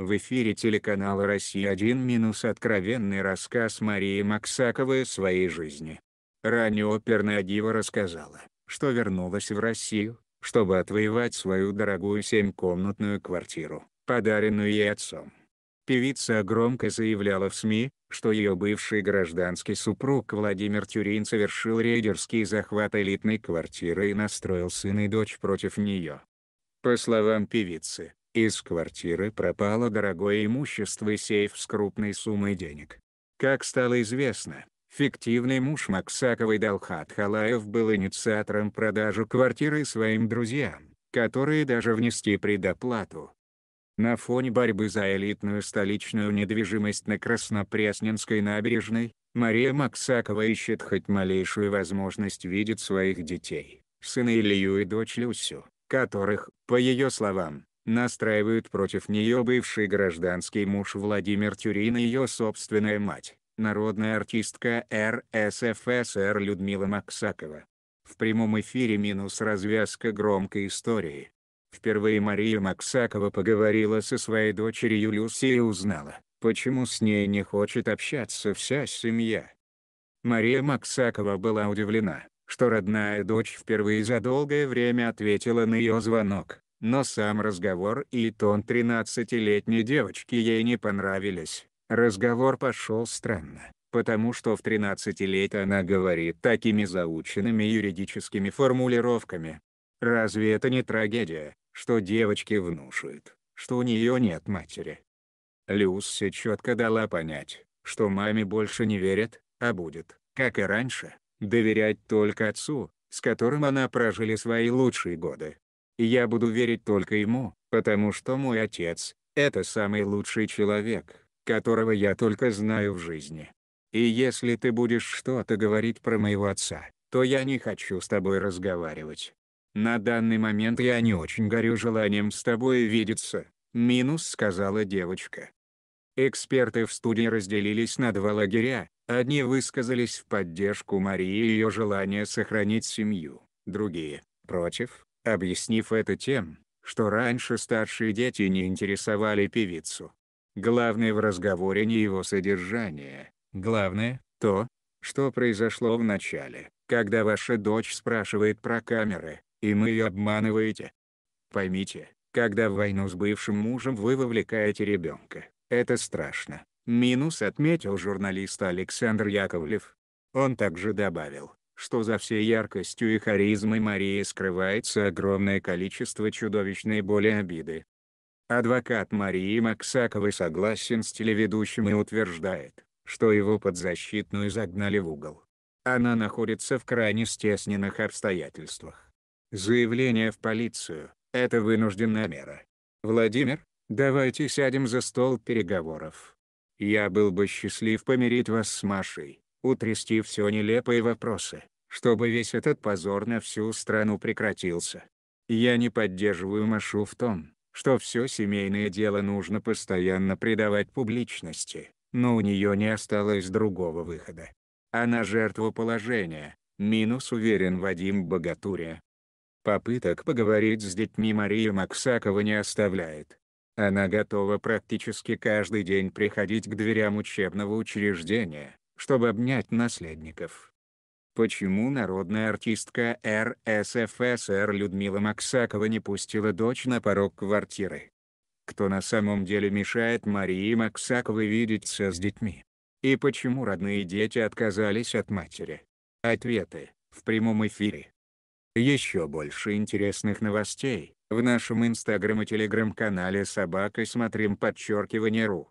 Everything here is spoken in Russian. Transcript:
В эфире телеканала «Россия-1» – откровенный рассказ Марии Максаковой о своей жизни. Ранее оперная дива рассказала, что вернулась в Россию, чтобы отвоевать свою дорогую семькомнатную квартиру, подаренную ей отцом. Певица громко заявляла в СМИ, что ее бывший гражданский супруг Владимир Тюрин совершил рейдерский захват элитной квартиры и настроил сына и дочь против нее. По словам певицы, из квартиры пропало дорогое имущество и сейф с крупной суммой денег. Как стало известно, фиктивный муж Максаковой Далхат Халаев был инициатором продажи квартиры своим друзьям, которые даже внести предоплату. На фоне борьбы за элитную столичную недвижимость на Краснопресненской набережной, Мария Максакова ищет хоть малейшую возможность видеть своих детей, сына Илью и дочь Люсю, которых, по ее словам, настраивают против нее бывший гражданский муж Владимир Тюрин и ее собственная мать, народная артистка РСФСР Людмила Максакова. В прямом эфире минус развязка громкой истории. Впервые Мария Максакова поговорила со своей дочерью Люси и узнала, почему с ней не хочет общаться вся семья. Мария Максакова была удивлена, что родная дочь впервые за долгое время ответила на ее звонок но сам разговор и тон 13-летней девочки ей не понравились. Разговор пошел странно, потому что в 13 лет она говорит такими заученными юридическими формулировками. Разве это не трагедия, что девочки внушают, что у нее нет матери? Люси четко дала понять, что маме больше не верят, а будет, как и раньше, доверять только отцу, с которым она прожили свои лучшие годы и я буду верить только ему, потому что мой отец – это самый лучший человек, которого я только знаю в жизни. И если ты будешь что-то говорить про моего отца, то я не хочу с тобой разговаривать. На данный момент я не очень горю желанием с тобой видеться, минус сказала девочка. Эксперты в студии разделились на два лагеря, одни высказались в поддержку Марии и ее желания сохранить семью, другие – против, объяснив это тем, что раньше старшие дети не интересовали певицу. Главное в разговоре не его содержание, главное — то, что произошло в начале, когда ваша дочь спрашивает про камеры, и мы ее обманываете. Поймите, когда в войну с бывшим мужем вы вовлекаете ребенка, это страшно. Минус отметил журналист Александр Яковлев. Он также добавил, что за всей яркостью и харизмой Марии скрывается огромное количество чудовищной боли и обиды. Адвокат Марии Максаковой согласен с телеведущим и утверждает, что его подзащитную загнали в угол. Она находится в крайне стесненных обстоятельствах. Заявление в полицию – это вынужденная мера. Владимир, давайте сядем за стол переговоров. Я был бы счастлив помирить вас с Машей, утрясти все нелепые вопросы, чтобы весь этот позор на всю страну прекратился. Я не поддерживаю Машу в том, что все семейное дело нужно постоянно придавать публичности, но у нее не осталось другого выхода. Она жертва положения, минус уверен Вадим Богатуря. Попыток поговорить с детьми Марии Максакова не оставляет. Она готова практически каждый день приходить к дверям учебного учреждения, чтобы обнять наследников. Почему народная артистка РСФСР Людмила Максакова не пустила дочь на порог квартиры? Кто на самом деле мешает Марии Максаковой видеться с детьми? И почему родные дети отказались от матери? Ответы в прямом эфире. Еще больше интересных новостей в нашем инстаграм и телеграм-канале собака смотрим подчеркивание ру.